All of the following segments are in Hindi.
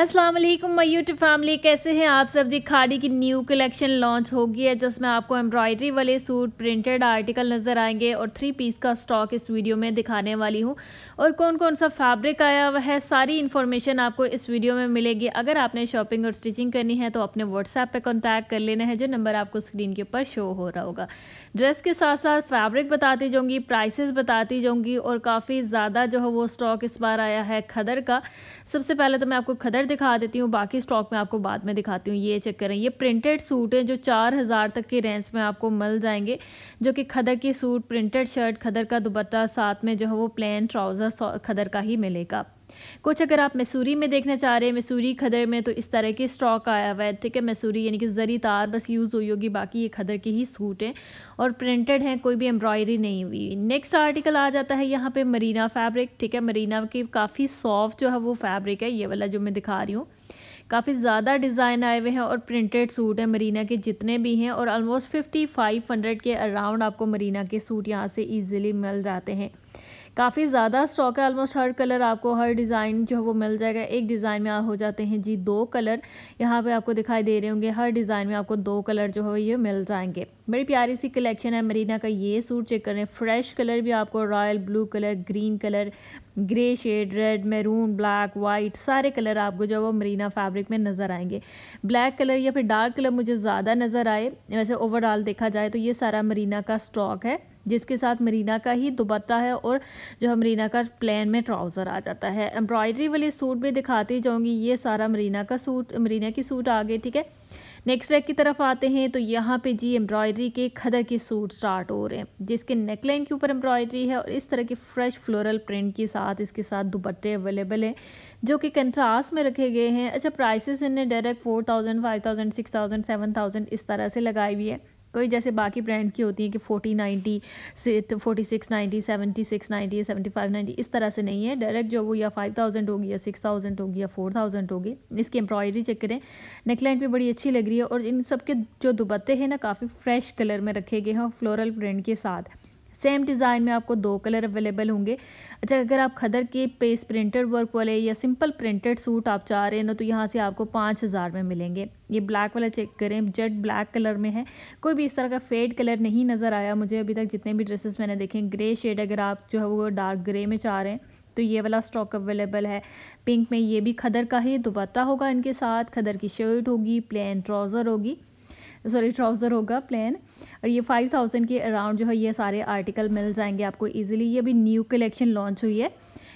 अस्सलाम वालेकुम माय यूट्यूब फैमिली कैसे हैं आप सब जी खाड़ी की न्यू कलेक्शन लॉन्च होगी है जिसमें आपको एम्ब्रॉयडरी वाले सूट प्रिंटेड आर्टिकल नज़र आएंगे और थ्री पीस का स्टॉक इस वीडियो में दिखाने वाली हूं और कौन कौन सा फैब्रिक आया हुआ है सारी इन्फॉर्मेशन आपको इस वीडियो में मिलेगी अगर आपने शॉपिंग और स्टिचिंग करनी है तो अपने व्हाट्सएप पर कॉन्टैक्ट कर लेना है जो नंबर आपको स्क्रीन के ऊपर शो हो रहा होगा ड्रेस के साथ साथ फैब्रिक बताती जाऊँगी प्राइसेस बताती जाऊँगी और काफ़ी ज़्यादा जो है वो स्टॉक इस बार आया है खदर का सबसे पहले तो मैं आपको खदर कलर दिखा देती हूँ बाकी स्टॉक में आपको बाद में दिखाती हूँ ये चेक करें ये प्रिंटेड सूट है जो चार हज़ार तक के रेंज में आपको मिल जाएंगे जो कि खदर के सूट प्रिंटेड शर्ट खदर का दुबत्ता साथ में जो है वो प्लेन ट्राउज़र खदर का ही मिलेगा कुछ अगर आप मसूरी में देखना चाह रहे हैं मसूरी खदर में तो इस तरह के स्टॉक आया हुआ है ठीक है मसूरी यानी कि ज़री तार बस यूज़ हुई होगी बाकी ये खदर के ही सूट हैं और प्रिंटेड हैं कोई भी एम्ब्रॉयडरी नहीं हुई नेक्स्ट आर्टिकल आ जाता है यहाँ पर मरीना फैब्रिक ठीक है मरीना की काफ़ी सॉफ्ट जो है वो फैब्रिक है ये वाला जो मैं दिखा रही हूँ काफ़ी ज़्यादा डिज़ाइन आए हुए हैं और प्रिंटेड सूट हैं मरीना के जितने भी हैं और ऑलमोस्ट फिफ्टी फाइव हंड्रेड के अराउंड आपको मरीना के सूट यहाँ से ईजिली मिल जाते हैं काफ़ी ज़्यादा स्टॉक है ऑलमोस्ट हर कलर आपको हर डिज़ाइन जो है वो मिल जाएगा एक डिज़ाइन में हो जाते हैं जी दो कलर यहाँ पे आपको दिखाई दे रहे होंगे हर डिज़ाइन में आपको दो कलर जो है ये मिल जाएंगे बड़ी प्यारी सी कलेक्शन है मरीना का ये सूट चेक करें फ्रेश कलर भी आपको royal blue colour green colour grey shade red maroon black white सारे कलर आपको जो है वो मरीना फैब्रिक में नज़र आएंगे ब्लैक कलर या फिर डार्क कलर मुझे ज़्यादा नज़र आए वैसे ओवरऑल देखा जाए तो ये सारा मरीना का स्टॉक है जिसके साथ मरीना का ही दुबट्टा है और जो है मरीना का प्लान में ट्राउज़र आ जाता है एम्ब्रॉयडरी वाले सूट भी दिखाती जाऊँगी ये सारा मरीना का सूट मरीना की सूट आ गए ठीक है नेक्स्ट रैक की तरफ आते हैं तो यहाँ पे जी एम्ब्रॉयडरी के खदर के सूट स्टार्ट हो रहे हैं जिसके नेकलाइन के ऊपर एम्ब्रॉयडरी है और इस तरह के फ्रेश फ्लोरल प्रिंट के साथ इसके साथ दुपट्टे अवेलेबल हैं जो कि कंट्रास्ट में रखे गए हैं अच्छा प्राइसेस इन्हें direct four thousand five thousand six thousand seven thousand इस तरह से लगाई हुई है कोई जैसे बाकी ब्रांड की होती हैं कि फोर्टी नाइन्टी से forty six ninety seventy six ninety या सेवेंटी फाइव नाइन्टी इस तरह से नहीं है डायरेक्ट जो वो या फाइव थाउजेंड होगी या सिक्स थाउजेंड होगी या फोर थाउजेंड होगी इसकी एम्ब्रॉयडरी चेक करें नेकलाइन भी बड़ी अच्छी लग रही है और इन सब के जो दुबत्ते हैं ना काफ़ी फ्रेश कलर में रखे गए हैं फ्लोरल प्रिंट के साथ सेम डिज़ाइन में आपको दो कलर अवेलेबल होंगे अच्छा अगर आप खदर के पेस प्रिंटेड वर्क वाले या सिंपल प्रिंटेड सूट आप चाह रहे हैं ना तो यहाँ से आपको पाँच हज़ार में मिलेंगे ये ब्लैक वाला चेक करें जेड ब्लैक कलर में है कोई भी इस तरह का फेड कलर नहीं नज़र आया मुझे अभी तक जितने भी ड्रेसेस मैंने देखे ग्रे शेड अगर आप जो है वो डार्क ग्रे में चाह रहे हैं तो ये वाला स्टॉक अवेलेबल है पिंक में ये भी खदर का ही दुपट्टा होगा इनके साथ खदर की शर्ट होगी प्लेन ट्राउज़र होगी सॉरी ट्राउज़र होगा प्लेन और ये फाइव थाउजेंड के अराउंड जो है ये सारे आर्टिकल मिल जाएंगे आपको ईजिली ये अभी न्यू कलेक्शन लॉन्च हुई है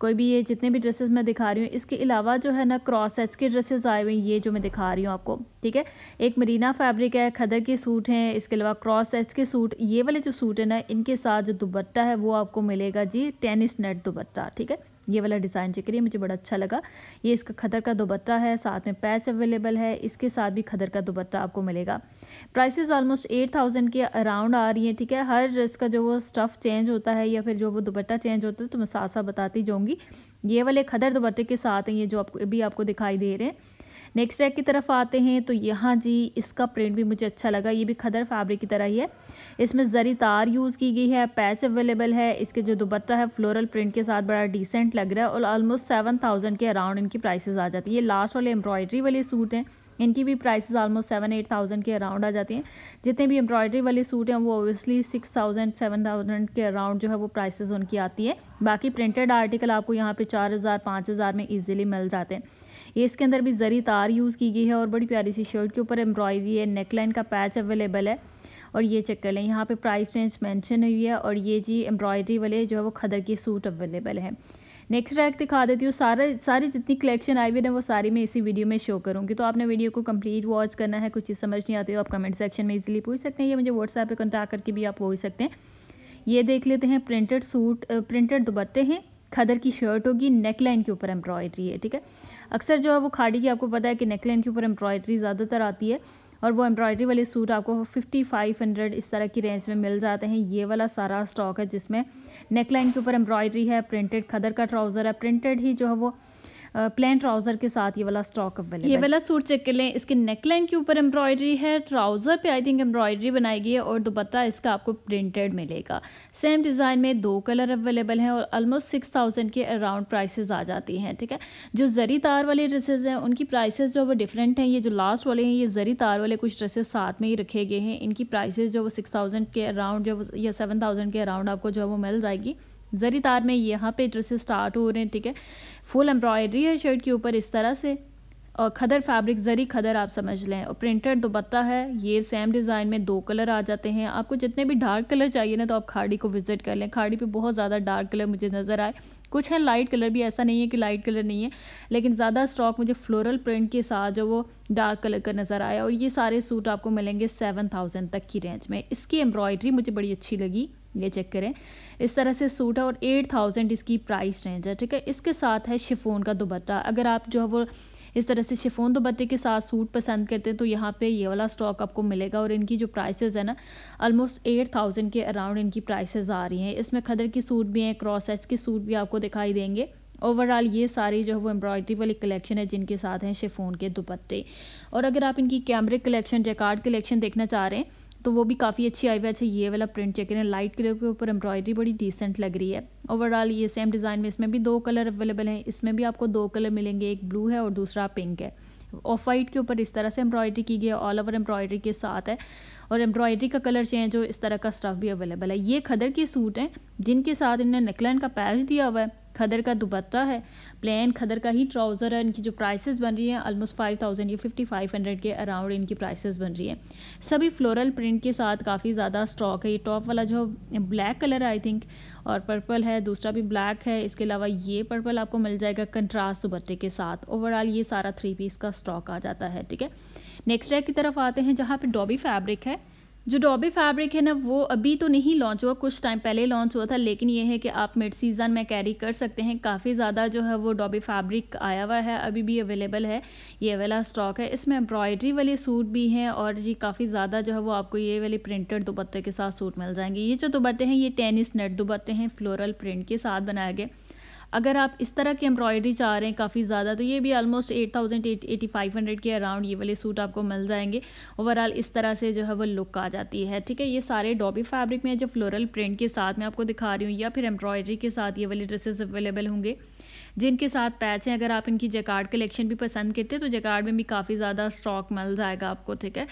कोई भी ये जितने भी ड्रेसेस मैं दिखा रही हूँ इसके अलावा जो है ना क्रॉस सेट्स के ड्रेसेस आए हुए हैं ये जो मैं दिखा रही हूँ आपको ठीक है एक मरीना फैब्रिक है खदर के सूट हैं इसके अलावा क्रॉस सेट्स के सूट ये वाले जो सूट है ना इनके साथ जो दुबट्टा है वो आपको मिलेगा जी टेनिस नेट दुबट्टा ठीक है ये वाला डिज़ाइन चेक करिए मुझे बड़ा अच्छा लगा ये इसका खदर का दोपट्टा है साथ में पैच अवेलेबल है इसके साथ भी खदर का दोपट्टा आपको मिलेगा प्राइसेस ऑलमोस्ट एट थाउजेंड के अराउंड आ रही हैं ठीक है हर ड्रेस का जो वो स्टफ़ चेंज होता है या फिर जो वो दुपट्टा चेंज होता है तो मैं साथ साथ बताती जाऊँगी ये वाले खदर दुपट्टे के साथ हैं ये जो आपको भी आपको दिखाई दे रहे हैं नेक्स्ट रैक की तरफ आते हैं तो यहाँ जी इसका प्रिंट भी मुझे अच्छा लगा ये भी खदर फैब्रिक की तरह ही है इसमें ज़री तार यूज़ की गई है पैच अवेलेबल है इसके जो दुपट्टा है फ्लोरल प्रिंट के साथ बड़ा डिसेंट लग रहा है और ऑलमोस्ट सेवन थाउजेंड के अराउंड इनकी प्राइसेज आ जाती है ये लास्ट वाले एम्ब्रॉयडरी वाले सूट हैं इनकी भी prices almost seven eight thousand के अराउंड आ जाती हैं जितने भी एम्ब्रॉयडरी वाले सूट हैं वो obviously six thousand seven thousand के अराउंड जो है वो प्राइसेस उनकी आती है बाकी प्रिंटेड आर्टिकल आपको यहाँ पे चार हज़ार पाँच हज़ार में इजीली मिल जाते हैं ये इसके अंदर भी ज़री तार यूज़ की गई है और बड़ी प्यारी सी शर्ट के ऊपर एम्ब्रॉयडरी है नेकलाइन का पैच अवेलेबल है और ये चेक कर लें यहाँ पे प्राइस रेंज मेंशन हुई है और ये जी एम्ब्रॉयडरी वाले जो है वो खदर के सूट अवेलेबल है नेक्स्ट रैक दिखा देती हूँ सारे सारी जितनी कलेक्शन आई हुई है वो सारी मैं इसी वीडियो में शो करूँगी तो आपने वीडियो को कंप्लीट वॉच करना है कुछ चीज़ समझ नहीं आती तो आप कमेंट सेक्शन में इजीली पूछ सकते हैं या मुझे व्हाट्सएप पर कॉन्टैक्ट करके भी आप पूछ सकते हैं ये देख लेते हैं प्रिंटेड सूट प्रिंटेड दुपट्टे हैं खदर की शर्ट होगी नेक लाइन के ऊपर एम्ब्रॉयड्री है ठीक है अक्सर जो है वो खाड़ी की आपको पता है कि नेक लाइन के ऊपर एम्ब्रॉयड्री ज़्यादातर आती है और वो एम्ब्रॉयडरी वाले सूट आपको फिफ्टी फाइव हंड्रेड इस तरह की रेंज में मिल जाते हैं ये वाला सारा स्टॉक है जिसमें नेक लाइन के ऊपर एम्ब्रॉयड्री है प्रिंटेड खदर का ट्राउज़र है प्रिंटेड ही जो है वो प्लेन ट्राउजर के साथ ये वाला स्टॉक अवेलेबल ये वाला सूट चेक कर लें इसके नेकलाइन के ऊपर एम्ब्रॉयडरी है ट्राउजर पे आई थिंक एम्ब्रॉयडरी बनाई गई है और दुपट्टा इसका आपको प्रिंटेड मिलेगा सेम डिज़ाइन में दो कलर अवेलेबल हैं और ऑलमोस्ट सिक्स थाउजेंड के अराउंड प्राइस आ जाती हैं ठीक है जो जरी तार वाले ड्रेसेज हैं उनकी प्राइसेज जो वो डिफरेंट हैं ये जो लास्ट वाले हैं ये जरी तार वाले कुछ ड्रेसेज साथ में ही रखे गए हैं इनकी प्राइसेज जो वो सिक्स थाउजेंड के अराउंड जो या सेवन थाउजेंड के अराउंड आपको जो है वो मिल जाएगी ज़री तार में यहाँ पे ड्रेसेस स्टार्ट हो रहे हैं ठीक है फुल एम्ब्रॉयडरी है शर्ट के ऊपर इस तरह से और खदर फैब्रिक ज़री खदर आप समझ लें और प्रिंटेड दुपट्टा है ये सेम डिज़ाइन में दो कलर आ जाते हैं आपको जितने भी डार्क कलर चाहिए ना तो आप खाड़ी को विज़िट कर लें खाड़ी पे बहुत ज़्यादा डार्क कलर मुझे नज़र आए कुछ है लाइट कलर भी ऐसा नहीं है कि लाइट कलर नहीं है लेकिन ज़्यादा स्टॉक मुझे फ्लोरल प्रिंट के साथ जो वो डार्क कलर का नज़र आया और ये सारे सूट आपको मिलेंगे सेवन तक की रेंज में इसकी एम्ब्रॉयडरी मुझे बड़ी अच्छी लगी ये चेक करें इस तरह से सूट है और एट थाउजेंड इसकी प्राइस रेंज है ठीक है इसके साथ है शिफोन का दुबट्टा अगर आप जो है वो इस तरह से शिफोन दोपट्टे के साथ सूट पसंद करते हैं तो यहाँ पे ये वाला स्टॉक आपको मिलेगा और इनकी जो प्राइसेज है ना ऑलमोस्ट एट थाउजेंड के अराउंड इनकी प्राइस आ रही हैं इसमें खदर की सूट भी हैं क्रॉस एच के सूट भी आपको दिखाई देंगे ओवरऑल ये सारी जो है वो एम्ब्रॉयडरी वाली कलेक्शन है जिनके साथ हैं शिफोन के दुपट्टे और अगर आप इनकी कैमरे कलेक्शन जैकार्ड कलेक्शन देखना चाह रहे हैं तो वो भी काफ़ी अच्छी आई हुई अच्छा ये वाला प्रिंट चेक करें लाइट कलर के ऊपर एम्ब्रॉयडरी बड़ी डिसेंट लग रही है ओवरऑल ये सेम डिज़ाइन में इसमें भी दो कलर अवेलेबल हैं इसमें भी आपको दो कलर मिलेंगे एक ब्लू है और दूसरा पिंक है ऑफ वाइट के ऊपर इस तरह से एम्ब्रॉयडरी की गई है ऑल ओवर एम्ब्रॉयडरी के साथ है और एम्ब्रॉयडरी का कलर चेंज हो इस तरह का स्टफ़ भी अवेलेबल है ये खदर के सूट हैं जिनके साथ इन्हें नेकलाइन का पैच दिया हुआ है खदर का दुपट्टा है प्लेन खदर का ही ट्राउज़र है इनकी जो प्राइसेस बन रही हैं ऑलमोस्ट फाइव थाउजेंड या फिफ्टी फाइव हंड्रेड के अराउंड इनकी प्राइसेस बन रही है सभी फ्लोरल प्रिंट के साथ काफ़ी ज़्यादा स्टॉक है ये टॉप वाला जो ब्लैक कलर आई थिंक और पर्पल है दूसरा भी ब्लैक है इसके अलावा ये पर्पल आपको मिल जाएगा कंट्रास्ट दुपट्टे के साथ ओवरऑल ये सारा थ्री पीस का स्टॉक आ जाता है ठीक है नेक्स्ट ट्रैक की तरफ आते हैं जहाँ पर डॉबी फैब्रिक है जो डॉबी फैब्रिक है ना वो अभी तो नहीं लॉन्च हुआ कुछ टाइम पहले लॉन्च हुआ था लेकिन ये है कि आप मिड सीज़न में कैरी कर सकते हैं काफ़ी ज़्यादा जो है वो डॉबी फैब्रिक आया हुआ है अभी भी अवेलेबल है ये वाला स्टॉक है इसमें एम्ब्रॉयडरी वाले सूट भी हैं और ये काफ़ी ज़्यादा जो है वो आपको ये वाले प्रिंटेड दुपट्टे के साथ सूट मिल जाएंगे ये जो दुपट्टे हैं ये टेनिस नेट दुपट्टे हैं फ्लोरल प्रिंट के साथ बनाए गए अगर आप इस तरह की एम्ब्रॉयडरी चाह रहे हैं काफ़ी ज़्यादा तो ये भी almost eight thousand eighty five hundred के अराउंड ये वाले सूट आपको मिल जाएंगे ओवरऑल इस तरह से जो है वो लुक आ जाती है ठीक है ये सारे डॉबी फैब्रिक में जो फ्लोरल प्रिंट के साथ मैं आपको दिखा रही हूँ या फिर एम्ब्रॉयडरी के साथ ये वाले ड्रेसेस अवेलेबल होंगे जिनके साथ पैच हैं अगर आप इनकी जैकार्ड कलेक्शन भी पसंद करते हैं तो जैकार्ड में भी काफ़ी ज़्यादा स्टॉक मिल जाएगा आपको ठीक है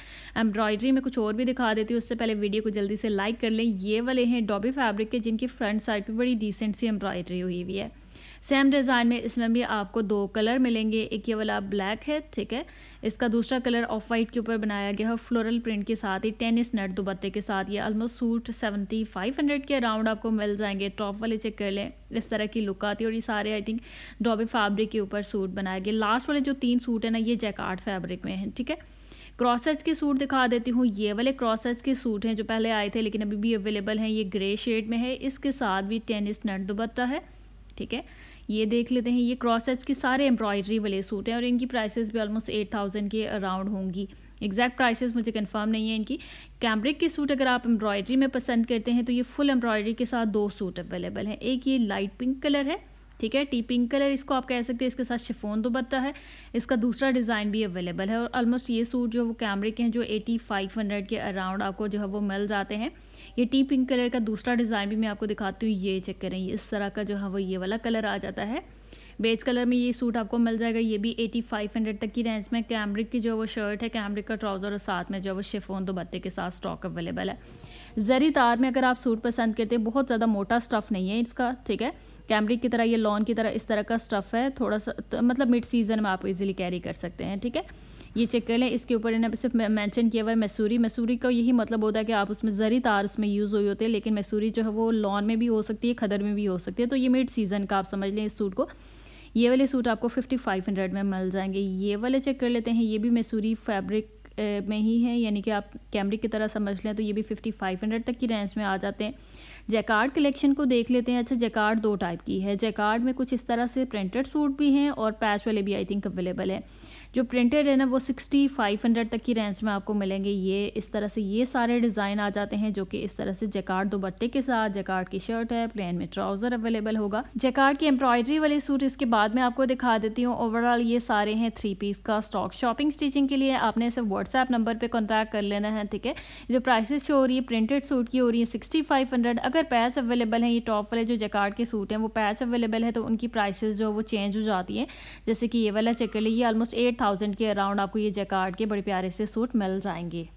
एम्ब्रॉयडरी में कुछ और भी दिखा देती हूँ उससे पहले वीडियो को जल्दी से लाइक कर लें ये वाले हैं डॉबी फैब्रिक के जिनकी फ्रंट साइड पर बड़ी डिसेंट सी एम्ब्रॉयडरी हुई हुई है सेम डिज़ाइन में इसमें भी आपको दो कलर मिलेंगे एक ये वाला ब्लैक है ठीक है इसका दूसरा कलर ऑफ वाइट के ऊपर बनाया गया है फ्लोरल प्रिंट के साथ ही टेनिस नट दुबत्ते के साथ ये almost suit seventy five hundred के अराउंड आपको मिल जाएंगे टॉप वाले चेक कर लें इस तरह की लुक आती है और ये सारे आई थिंक डॉबी फैब्रिक के ऊपर सूट बनाए गए लास्ट वाले जो तीन सूट है ना ये जैकार्ड फैब्रिक में है ठीक है क्रॉसेज के सूट दिखा देती हूँ ये वाले क्रॉसेज के सूट हैं जो पहले आए थे लेकिन अभी भी अवेलेबल हैं ये ग्रे शेड में है इसके साथ भी टेनिस नट दुबत्ता है ठीक है ये देख लेते हैं ये क्रॉस एच के सारे एम्ब्रॉयडरी वाले सूट हैं और इनकी प्राइसेस भी ऑलमोस्ट एट थाउजेंड के अराउंड होंगी एग्जैक्ट प्राइसेस मुझे कंफर्म नहीं है इनकी कैम्ब्रिक के सूट अगर आप एम्ब्रॉयडरी में पसंद करते हैं तो ये फुल एम्ब्रॉयडरी के साथ दो सूट अवेलेबल हैं एक ये लाइट पिंक कलर है ठीक है टी पिंक कलर इसको आप कह सकते हैं इसके साथ शिफोन बत्ता है इसका दूसरा डिज़ाइन भी अवेलेबल है और ऑलमोस्ट ये सूट जो वो कैमरे के हैं जो एटी फाइव हंड्रेड के अराउंड आपको जो है वो मिल जाते हैं ये टी पिंक कलर का दूसरा डिज़ाइन भी मैं आपको दिखाती हूँ ये चेक करें इस तरह का जो है वो ये वाला कलर आ जाता है बेज कलर में ये सूट आपको मिल जाएगा ये भी एटी फाइव हंड्रेड तक की रेंज में कैमरिक की जो वो शर्ट है कैमरिक का ट्राउज़र और साथ में जो वो शिफोन दो बत्ते के साथ स्टॉक अवेलेबल है जरी तार में अगर आप सूट पसंद करते हैं बहुत ज़्यादा मोटा स्टफ़ नहीं है इसका ठीक है कैमरिक की तरह ये लॉन की तरह इस तरह का स्टफ़ है थोड़ा सा तो, मतलब मिड सीज़न में आप ईजिली कैरी कर सकते हैं ठीक है ये चेक कर लें इसके ऊपर इन्होंने सिर्फ मैंशन किया हुआ है मैसूरी मैसूरी का यही मतलब होता है कि आप उसमें ज़री तार उसमें यूज़ हुई होते हैं लेकिन मैसूरी जो है वो लॉन में भी हो सकती है खदर में भी हो सकती है तो ये मिड सीज़न का आप समझ लें इस सूट को ये वाले सूट आपको फिफ्टी फाइव हंड्रेड में मिल जाएंगे ये वाले चेक कर लेते हैं ये भी मैसूरी फैब्रिक में ही है यानी कि आप कैमरिक की तरह समझ लें तो ये भी फिफ्टी फाइव हंड्रेड तक की रेंज में आ जाते हैं जैकार्ड कलेक्शन को देख लेते हैं अच्छा जैकार्ड दो टाइप की है जैकार्ड में कुछ इस तरह से प्रिंटेड सूट भी हैं और पैच वाले भी आई थिंक अवेलेबल है जो प्रिंटेड है ना वो सिक्सटी फाइव हंड्रेड तक की रेंज में आपको मिलेंगे ये इस तरह से ये सारे डिज़ाइन आ जाते हैं जो कि इस तरह से जैकार्ड दुपट्टे के साथ जैकार्ड की शर्ट है प्लेन में ट्राउज़र अवेलेबल होगा जैकार्ड की एम्ब्रॉयडरी वाले सूट इसके बाद में आपको दिखा देती हूँ ओवरऑल ये सारे हैं थ्री पीस का स्टॉक शॉपिंग स्टिचिंग के लिए आपने सिर्फ व्हाट्सएप नंबर पर कॉन्टैक्ट कर लेना है ठीक है जो प्राइसेस शो हो रही है प्रिंटेड सूट की हो रही है सिक्सटी फाइव हंड्रेड अगर पैच अवेलेबल है ये टॉप वाले जो जैकार्ड के सूट हैं वो पैच अवेलेबल है तो उनकी प्राइसेस जो वो चेंज हो जाती है जैसे कि ये वाला चेक कर लीजिए ऑलमोस्ट एट थाउजेंड के अराउंड आपको ये जैकार्ड के बड़े प्यारे से सूट मिल जाएंगे